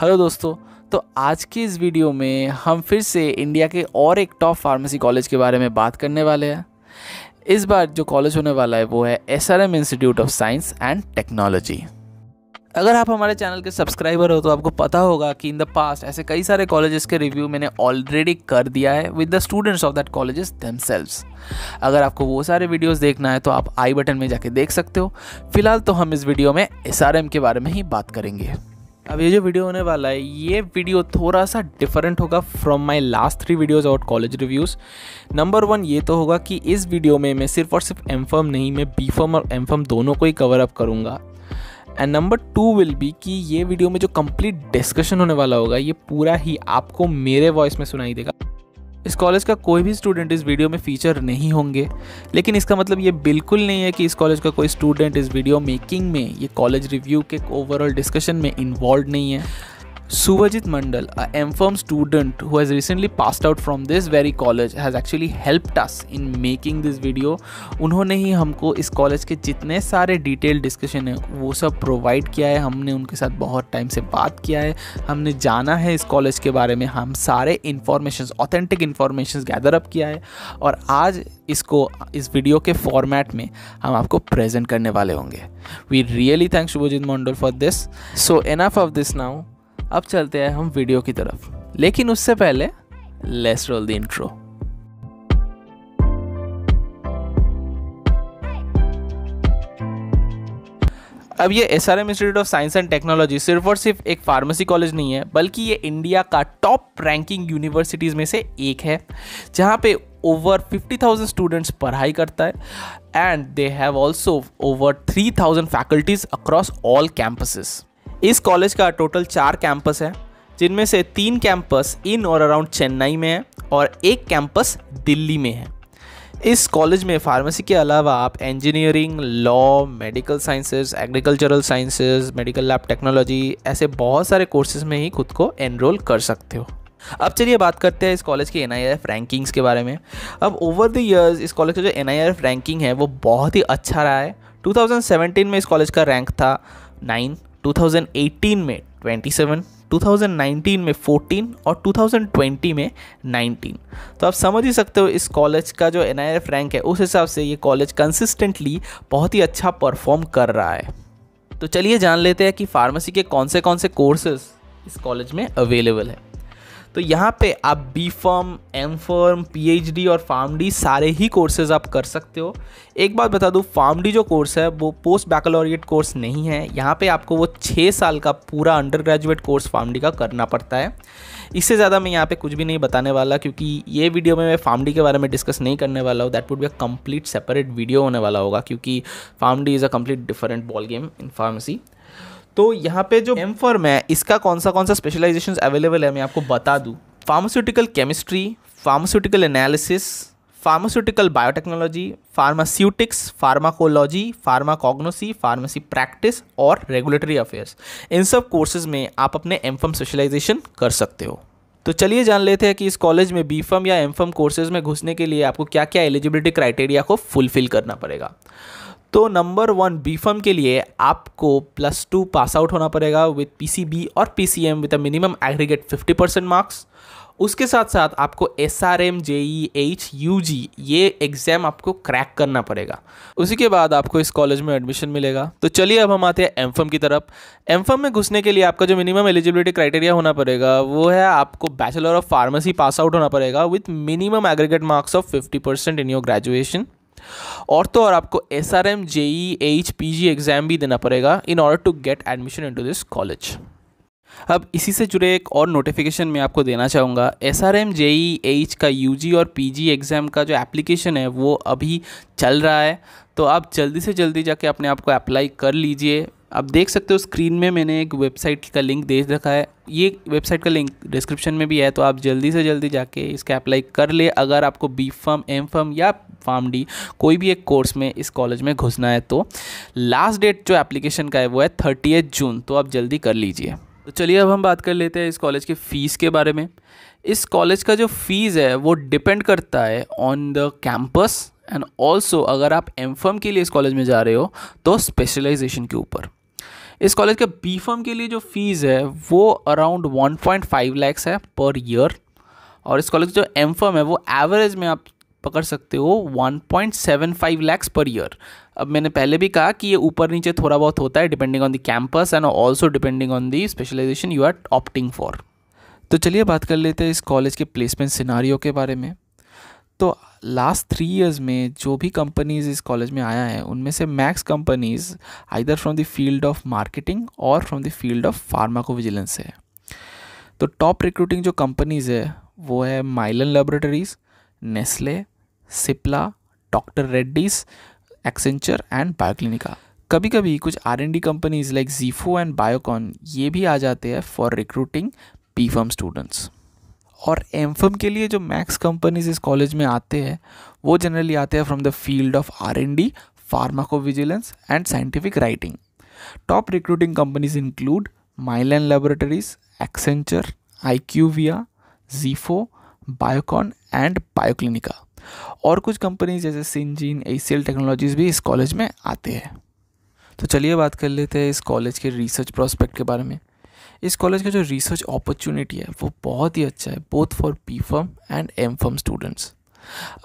Hello दोस्तों तो आज की इस वीडियो में हम फिर से इंडिया के और एक टॉप फार्मेसी कॉलेज के बारे में बात करने वाले हैं इस बार जो कॉलेज होने वाला है वो है S R M institute of science and technology अगर आप हमारे चैनल के सब्सक्राइबर हो तो आपको पता होगा कि इन द पास्ट ऐसे कई सारे कॉलेजेस के रिव्यू मैंने ऑलरेडी कर दिया है with the students of that colleges themselves अगर आपको वो सारे वीडियोस देखना है तो आप आई बटन में जाके देख सकते हो फिलहाल तो हम इस वीडियो में एस के बारे में ही बात करेंगे अब ये जो वीडियो होने वाला है ये वीडियो थोड़ा सा डिफरेंट होगा from my last three videos out college reviews number one ये तो होगा कि इस वीडियो में मैं सिर्फ और सिर्फ एम फर्म नहीं मैं बी फर्म और एम फर्म दोनों को ही कवर अप करूँगा and number two will be कि ये वीडियो में जो कंप्लीट डिस्कशन होने वाला होगा ये पूरा ही आपको मेरे वॉइस में सुनाई देगा इस कॉलेज का कोई भी स्टूडेंट इस वीडियो में फीचर नहीं होंगे लेकिन इसका मतलब ये बिल्कुल नहीं है कि इस कॉलेज का कोई स्टूडेंट इस वीडियो मेकिंग में ये कॉलेज रिव्यू के ओवरऑल डिस्कशन में इन्वॉल्व नहीं है Suvajit Mandal, a M.Pharm student who has recently passed out from this very college, has actually helped us in making this video. उन्होंने ही हमको इस कॉलेज के जितने सारे डिटेल डिस्कशन है वो सब प्रोवाइड किया है हमने उनके साथ बहुत टाइम से बात किया है हमने जाना है इस कॉलेज के बारे में हम सारे information authentic information gather up किया है और आज इसको इस वीडियो के फॉर्मेट में हम आपको प्रेजेंट करने वाले होंगे we really thank Subhajit Mandal for this so enough of this now अब चलते हैं हम वीडियो की तरफ लेकिन उससे पहले लेस रोल द इंट्रो अब ये S R M institute of science and technology सिर्फ और सिर्फ एक फार्मेसी कॉलेज नहीं है बल्कि ये इंडिया का टॉप रैंकिंग यूनिवर्सिटीज़ में से एक है जहाँ पे ओवर 50,000 स्टूडेंट्स पढ़ाई करता है and they have also over 3,000 faculties across all campuses इस कॉलेज का टोटल चार कैंपस है जिनमें से तीन कैंपस इन और अराउंड चेन्नई में है और एक कैंपस दिल्ली में है इस कॉलेज में फार्मेसी के अलावा आप engineering law medical sciences agricultural sciences medical lab technology ऐसे बहुत सारे कोर्सेज में ही खुद को एनरोल कर सकते हो अब चलिए बात करते हैं इस कॉलेज के एन रैंकिंग्स के बारे में अब ओवर द ईयर्स इस कॉलेज का जो एन रैंकिंग है वो बहुत ही अच्छा रहा है 2017 में इस कॉलेज का रैंक था नाइन 2018 में 27, 2019 में 14 और 2020 में 19 तो आप समझ ही सकते हो इस कॉलेज का जो एन रैंक है उस हिसाब से ये कॉलेज कंसिस्टेंटली बहुत ही अच्छा परफॉर्म कर रहा है तो चलिए जान लेते हैं कि फार्मेसी के कौन से कौन से कोर्सेज इस कॉलेज में अवेलेबल है तो यहाँ पे आप B Pharm M Pharm P और फार्म डी सारे ही कोर्सेज आप कर सकते हो एक बात बता दूँ फार्म डी जो कोर्स है वो पोस्ट बैकलोरिएट कोर्स नहीं है यहाँ पे आपको वो छः साल का पूरा undergraduate course Pharm D का करना पड़ता है इससे ज़्यादा मैं यहाँ पे कुछ भी नहीं बताने वाला क्योंकि ये वीडियो में मैं फार्म डी के बारे में डिस्कस नहीं करने वाला हूँ that would be a complete separate video होने वाला होगा क्योंकि Pharm D is a complete different ball game in pharmacy तो यहाँ पे जो एम फर्म है इसका कौन सा कौन सा स्पेशलाइजेशन अवेलेबल है मैं आपको बता दूँ pharmaceutical chemistry pharmaceutical analysis pharmaceutical biotechnology pharmaceutics pharmacology pharmacognosy pharmacy practice और रेगुलेटरी अफेयर्स इन सब कोर्सेज में आप अपने एम फॉर्म स्पेशलाइजेशन कर सकते हो तो चलिए जान लेते हैं कि इस कॉलेज में बी फॉर्म या एम फॉर्म कोर्सेज में घुसने के लिए आपको क्या क्या एलिजिबिलिटी क्राइटेरिया को फुलफिल करना पड़ेगा तो नंबर वन बी फॉर्म के लिए आपको प्लस टू पास आउट होना पड़ेगा विथ पी सी बी और P C M with a minimum aggregate fifty percent marks उसके साथ साथ आपको S R M J E H U G ये एग्ज़ाम आपको क्रैक करना पड़ेगा उसी के बाद आपको इस कॉलेज में एडमिशन मिलेगा तो चलिए अब हम आते हैं एम फॉर्म की तरफ एम फॉर्म में घुसने के लिए आपका जो मिनिमम एलिजिबिलिटी क्राइटेरिया होना पड़ेगा वो है आपको bachelor of pharmacy pass out होना पड़ेगा with minimum aggregate marks of fifty percent in your graduation और तो और आपको S R M J E H P G exam भी देना पड़ेगा in order to get admission into this college अब इसी से जुड़े एक और नोटिफिकेशन मैं आपको देना चाहूँगा S R M J E H e, का यू जी और पी जी एग्ज़ाम का जो एप्लीकेशन है वो अभी चल रहा है तो आप जल्दी से जल्दी जाके अपने आप को अप्लाई कर लीजिए आप देख सकते हो स्क्रीन में मैंने एक वेबसाइट का लिंक दे रखा है ये वेबसाइट का लिंक डिस्क्रिप्शन में भी है तो आप जल्दी से जल्दी जाके इसका अप्लाई कर ले अगर आपको बी फर्म एम फर्म या फार्म डी कोई भी एक कोर्स में इस कॉलेज में घुसना है तो लास्ट डेट जो एप्लीकेशन का है वो है थर्टी जून तो आप जल्दी कर लीजिए तो चलिए अब हम बात कर लेते हैं इस कॉलेज के फ़ीस के बारे में इस कॉलेज का जो फ़ीस है वो डिपेंड करता है on the campus and also अगर आप एम फर्म के लिए इस कॉलेज में जा रहे हो तो स्पेशलाइजेशन के ऊपर इस कॉलेज का बी फॉर्म के लिए जो फीस है वो अराउंड 1.5 लैक्स है पर ईयर और इस कॉलेज का जो एम फॉर्म है वो एवरेज में आप पकड़ सकते हो 1.75 लैक्स पर ईयर अब मैंने पहले भी कहा कि ये ऊपर नीचे थोड़ा बहुत होता है depending on the campus and also depending on the specialization you are opting for तो चलिए बात कर लेते हैं इस कॉलेज के प्लेसमेंट सिनारियों के बारे में तो लास्ट थ्री इयर्स में जो भी कंपनीज इस कॉलेज में आया है उनमें से max companies either from the field of marketing और from the field of pharmacovigilance है तो टॉप रिक्रूटिंग जो कंपनीज है वो है Mylan laboratories Nestle Cipla doctor Reddy's Accenture and Bioclinica कभी कभी कुछ R and D companies like Zifo and Biocon ये भी आ जाते हैं for recruiting P Pharm students और एम के लिए जो मैक्स कंपनीज इस कॉलेज में आते हैं वो जनरली आते हैं from the field of R and D pharmacovigilance and scientific writing top recruiting companies include Mylan laboratories Accenture IQVIA Zifo Biocon and Bioclinica और कुछ कंपनीज जैसे सिंजीन एसीएल टेक्नोलॉजीज भी इस कॉलेज में आते हैं तो चलिए बात कर लेते हैं इस कॉलेज के रिसर्च प्रोस्पेक्ट के बारे में इस कॉलेज का जो रिसर्च अपॉर्चुनिटी है वो बहुत ही अच्छा है both for P Pharm and M Pharm students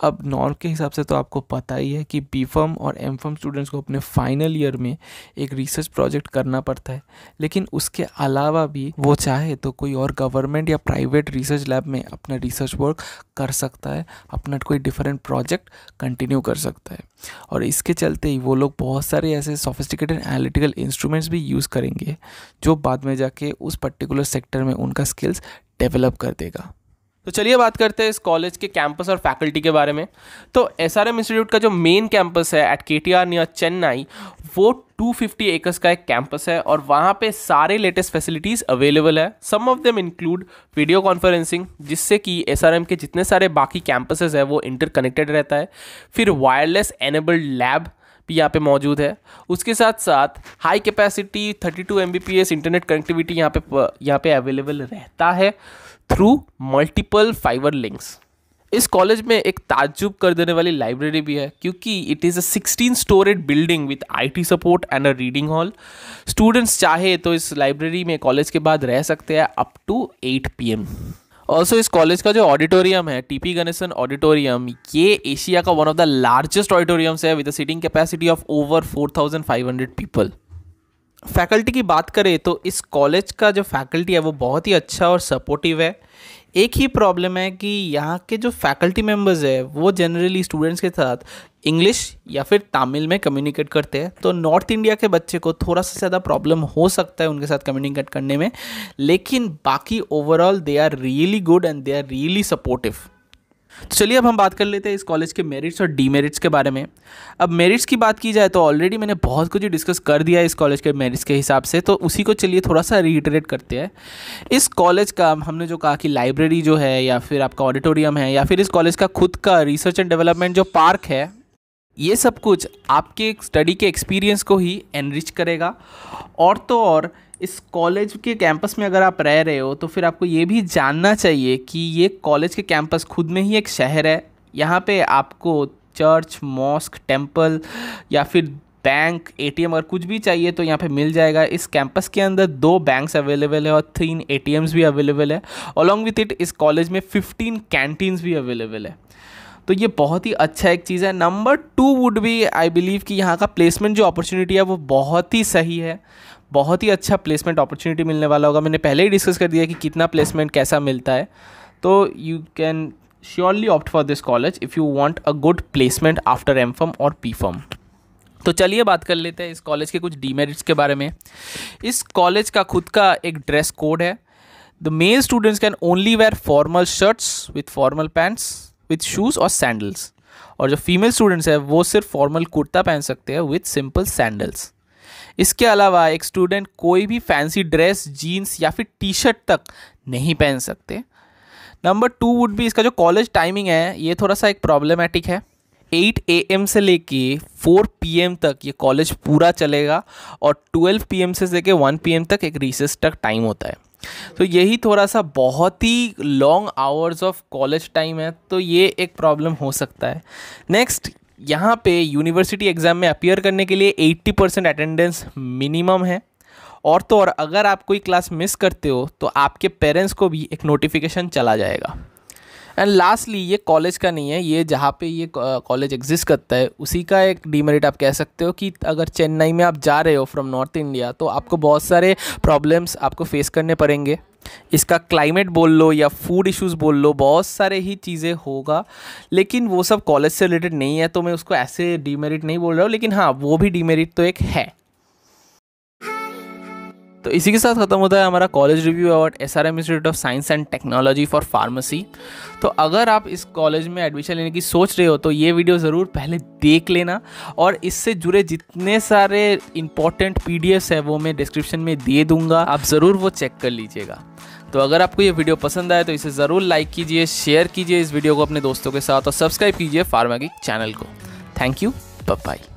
अब नॉर्म के हिसाब से तो आपको पता ही है कि बी फॉर्म और एम फॉर्म स्टूडेंट्स को अपने फाइनल ईयर में एक रिसर्च प्रोजेक्ट करना पड़ता है लेकिन उसके अलावा भी वो चाहे तो कोई और गवर्नमेंट या प्राइवेट रिसर्च लैब में अपना रिसर्च वर्क कर सकता है अपना कोई डिफरेंट प्रोजेक्ट कंटिन्यू कर सकता है और इसके चलते ही वो लोग बहुत सारे ऐसे सोफिस्टिकेटेड एनालिटिकल इंस्ट्रूमेंट्स भी यूज़ करेंगे जो बाद में जाके उस पर्टिकुलर सेक्टर में उनका स्किल्स डेवलप कर देगा तो चलिए बात करते हैं इस कॉलेज के कैंपस और फैकल्टी के बारे में तो एस आर एम इंस्टीट्यूट का जो मेन कैंपस है at K T R near Chennai वो 250 फिफ्टी एकर्स का एक कैंपस है और वहाँ पे सारे लेटेस्ट फैसिलिटीज़ अवेलेबल है some of them include video conferencing जिससे कि एस आर एम के जितने सारे बाकी कैंपसेज है वो इंटर कनेक्टेड रहता है फिर वायरलेस एनेबल्ड लैब भी यहाँ पे मौजूद है उसके साथ साथ high capacity 32 two internet connectivity यहाँ पे यहाँ पे अवेलेबल रहता है थ्रू मल्टीपल फाइबर लिंक्स इस कॉलेज में एक ताज्जुब कर देने वाली लाइब्रेरी भी है क्योंकि it is a sixteen storeyed building with IT support and a reading hall students चाहे तो इस लाइब्रेरी में कॉलेज के बाद रह सकते हैं up to eight P M also इस कॉलेज का जो ऑडिटोरियम है टी पी गणेशन ऑडिटोरियम ये एशिया का one of the largest auditoriums है with a sitting capacity of over four thousand five hundred people faculty की बात करें तो इस कॉलेज का जो फैकल्टी है वो बहुत ही अच्छा और सपोर्टिव है एक ही प्रॉब्लम है कि यहाँ के जो फैकल्टी मेम्बर्स है वो जनरली स्टूडेंट्स के साथ इंग्लिश या फिर तमिल में कम्युनिकेट करते हैं तो नॉर्थ इंडिया के बच्चे को थोड़ा सा ज़्यादा प्रॉब्लम हो सकता है उनके साथ कम्युनिकेट करने में लेकिन बाकी overall they are really good and they are really supportive तो चलिए अब हम बात कर लेते हैं इस कॉलेज के मेरिट्स और डीमेरिट्स के बारे में अब मेरिट्स की बात की जाए तो ऑलरेडी मैंने बहुत कुछ डिस्कस कर दिया है इस कॉलेज के मेरिट्स के हिसाब से तो उसी को चलिए थोड़ा सा रिइटरेट करते हैं इस कॉलेज का हमने जो कहा कि लाइब्रेरी जो है या फिर आपका ऑडिटोरियम है या फिर इस कॉलेज का खुद का रिसर्च एंड डेवलपमेंट जो पार्क है ये सब कुछ आपके स्टडी के एक्सपीरियंस को ही एनरिच करेगा और तो और इस कॉलेज के कैंपस में अगर आप रह रहे हो तो फिर आपको ये भी जानना चाहिए कि ये कॉलेज के कैंपस खुद में ही एक शहर है यहाँ पे आपको चर्च मॉस्क टेम्पल या फिर बैंक एटीएम अगर कुछ भी चाहिए तो यहाँ पे मिल जाएगा इस कैंपस के अंदर दो बैंक्स अवेलेबल है और तीन ए भी अवेलेबल है अलॉन्ग विथ इट इस कॉलेज में फिफ्टीन कैंटीन्स भी अवेलेबल है तो ये बहुत ही अच्छा एक चीज़ है नंबर टू वुड भी आई बिलीव कि यहाँ का प्लेसमेंट जो अपॉर्चुनिटी है वो बहुत ही सही है बहुत ही अच्छा प्लेसमेंट अपॉर्चुनिटी मिलने वाला होगा मैंने पहले ही डिस्कस कर दिया कि कितना प्लेसमेंट कैसा मिलता है तो you can surely opt for this college if you want a good placement after M pharm और पी फॉर्म तो चलिए बात कर लेते हैं इस कॉलेज के कुछ डीमेरिट्स के बारे में इस कॉलेज का खुद का एक ड्रेस कोड है the male students can only wear formal shirts with formal pants with shoes और सैंडल्स और जो फीमेल स्टूडेंट्स हैं वो सिर्फ फॉर्मल कुर्ता पहन सकते हैं विथ सिंपल सैंडल्स इसके अलावा एक स्टूडेंट कोई भी फैंसी ड्रेस जीन्स या फिर टी शर्ट तक नहीं पहन सकते नंबर टू वुड भी इसका जो कॉलेज टाइमिंग है ये थोड़ा सा एक प्रॉब्लमेटिक है 8 एम से लेके 4 एम तक ये कॉलेज पूरा चलेगा और 12 एम से लेके 1 एम तक एक रिसेस तक टाइम होता है तो यही थोड़ा सा बहुत ही long hours of college time है तो ये एक प्रॉब्लम हो सकता है नेक्स्ट यहाँ पे यूनिवर्सिटी एग्ज़ाम में अपियर करने के लिए 80 परसेंट अटेंडेंस मिनिमम है और तो और अगर आप कोई क्लास मिस करते हो तो आपके पेरेंट्स को भी एक नोटिफिकेशन चला जाएगा एंड लास्टली ये कॉलेज का नहीं है ये जहाँ पे ये कॉलेज एग्जिस्ट करता है उसी का एक डीमेरिट आप कह सकते हो कि अगर चेन्नई में आप जा रहे हो फ्रॉम नॉर्थ इंडिया तो आपको बहुत सारे प्रॉब्लम्स आपको फेस करने पड़ेंगे इसका क्लाइमेट बोल लो या फूड इश्यूज बोल लो बहुत सारे ही चीज़ें होगा लेकिन वो सब कॉलेज से रिलेटेड नहीं है तो मैं उसको ऐसे डीमेरिट नहीं बोल रहा हूँ लेकिन हाँ वो भी डीमेरिट तो एक है तो इसी के साथ ख़त्म होता है हमारा college review award S R M institute of science and technology for pharmacy तो अगर आप इस कॉलेज में एडमिशन लेने की सोच रहे हो तो ये वीडियो ज़रूर पहले देख लेना और इससे जुड़े जितने सारे इंपॉर्टेंट पी डी एफ्स हैं वो मैं डिस्क्रिप्शन में दे दूँगा आप ज़रूर वो चेक कर लीजिएगा तो अगर आपको ये वीडियो पसंद आए तो इसे ज़रूर लाइक कीजिए शेयर कीजिए इस वीडियो को अपने दोस्तों के साथ और सब्सक्राइब कीजिए फार्मा की चैनल को थैंक यू बाय